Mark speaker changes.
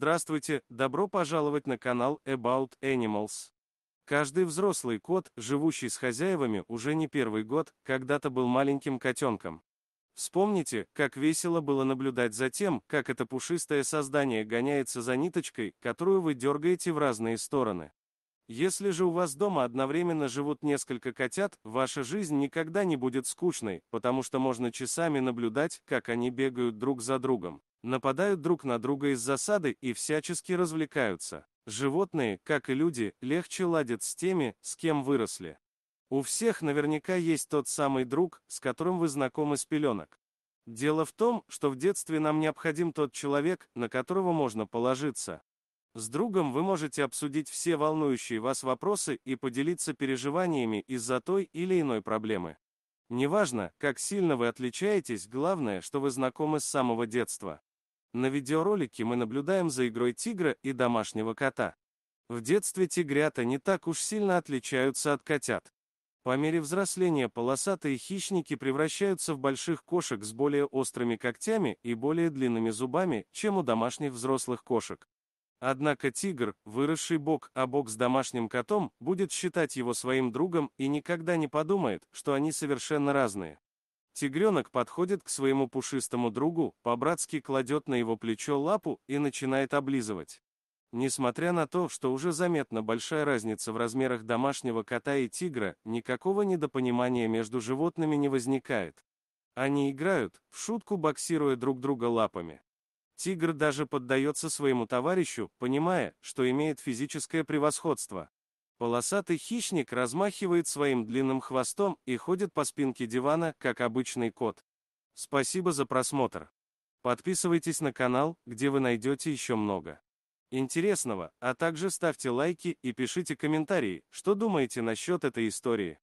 Speaker 1: Здравствуйте, добро пожаловать на канал About Animals. Каждый взрослый кот, живущий с хозяевами уже не первый год, когда-то был маленьким котенком. Вспомните, как весело было наблюдать за тем, как это пушистое создание гоняется за ниточкой, которую вы дергаете в разные стороны. Если же у вас дома одновременно живут несколько котят, ваша жизнь никогда не будет скучной, потому что можно часами наблюдать, как они бегают друг за другом. Нападают друг на друга из засады и всячески развлекаются. Животные, как и люди, легче ладят с теми, с кем выросли. У всех наверняка есть тот самый друг, с которым вы знакомы с пеленок. Дело в том, что в детстве нам необходим тот человек, на которого можно положиться. С другом вы можете обсудить все волнующие вас вопросы и поделиться переживаниями из-за той или иной проблемы. Неважно, как сильно вы отличаетесь, главное, что вы знакомы с самого детства. На видеоролике мы наблюдаем за игрой тигра и домашнего кота. В детстве тигрята не так уж сильно отличаются от котят. По мере взросления полосатые хищники превращаются в больших кошек с более острыми когтями и более длинными зубами, чем у домашних взрослых кошек. Однако тигр, выросший бок о бок с домашним котом, будет считать его своим другом и никогда не подумает, что они совершенно разные. Тигренок подходит к своему пушистому другу, по-братски кладет на его плечо лапу и начинает облизывать. Несмотря на то, что уже заметна большая разница в размерах домашнего кота и тигра, никакого недопонимания между животными не возникает. Они играют, в шутку боксируя друг друга лапами. Тигр даже поддается своему товарищу, понимая, что имеет физическое превосходство. Полосатый хищник размахивает своим длинным хвостом и ходит по спинке дивана, как обычный кот. Спасибо за просмотр. Подписывайтесь на канал, где вы найдете еще много интересного, а также ставьте лайки и пишите комментарии, что думаете насчет этой истории.